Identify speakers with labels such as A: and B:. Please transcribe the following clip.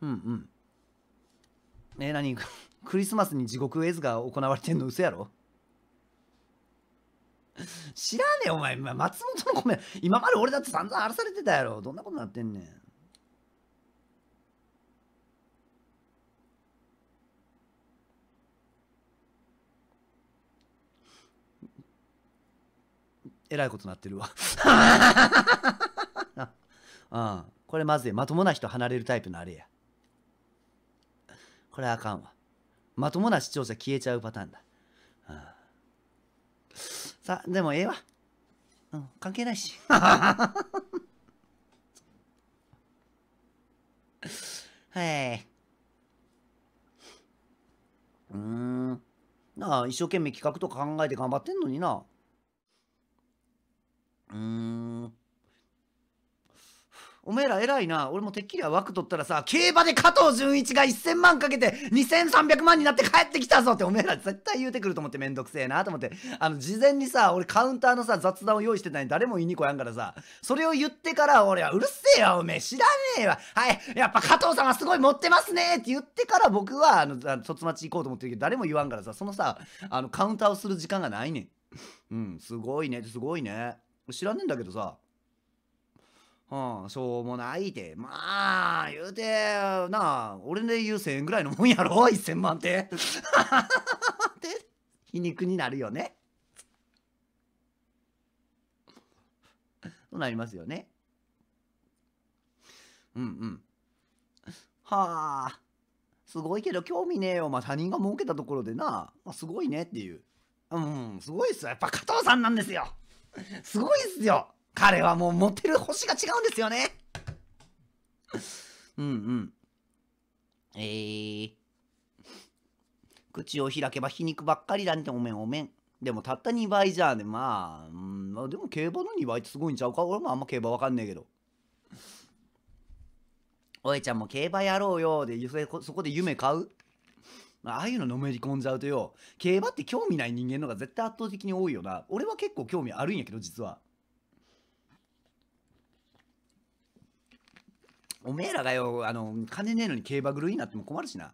A: うんうんえー、何 クリスマスに地獄絵図が行われてんの嘘やろ 知らねえお前松本のごめん今まで俺だって散々荒らされてたやろどんなことなってんねんえらいことなってるわ ああこれまずいまともな人離れるタイプのあれやこれあかんわ。まともな視聴者消えちゃうパターンだ。うあ、さ、でもええわ。うん、関係ないし。はい。うーん。なあ、一生懸命企画とか考えて頑張ってんのにな。うーん。おめえら偉いな。俺もてっきりは枠取ったらさ、競馬で加藤純一が1000万かけて2300万になって帰ってきたぞっておめえら絶対言うてくると思ってめんどくせえなと思って、あの、事前にさ、俺カウンターのさ、雑談を用意してたのに誰も言いに来やんからさ、それを言ってから俺はうるせえよ、おめえ知らねえわ。はい、やっぱ加藤さんはすごい持ってますねって言ってから僕は、あの、卒町行こうと思ってるけど誰も言わんからさ、そのさ、あの、カウンターをする時間がないねん。うん、すごいね、すごいね。知らねえんだけどさ、うん、しょうもないて。まあ、言うて、なあ、俺で言う1000円ぐらいのもんやろ ?1000 万って。って皮肉になるよね。となりますよね。うんうん。はあ、すごいけど興味ねえよ。まあ他人が儲けたところでな、まあ、すごいねっていう。うん、すごいっすよ。やっぱ加藤さんなんですよ。すごいっすよ。彼はもう持ってる星が違うんですよね うんうんえー、口を開けば皮肉ばっかりだて、おめんおめんでもたった2倍じゃあねまあ、うん、まあ、でも競馬の2倍ってすごいんちゃうか俺もあんま競馬わかんねえけどおえちゃんも競馬やろうよでそこで夢買うああいうののめり込んじゃうとよ競馬って興味ない人間のが絶対圧倒的に多いよな俺は結構興味あるんやけど実はおめえらがよあの金ねえのに競馬狂いになっても困るしな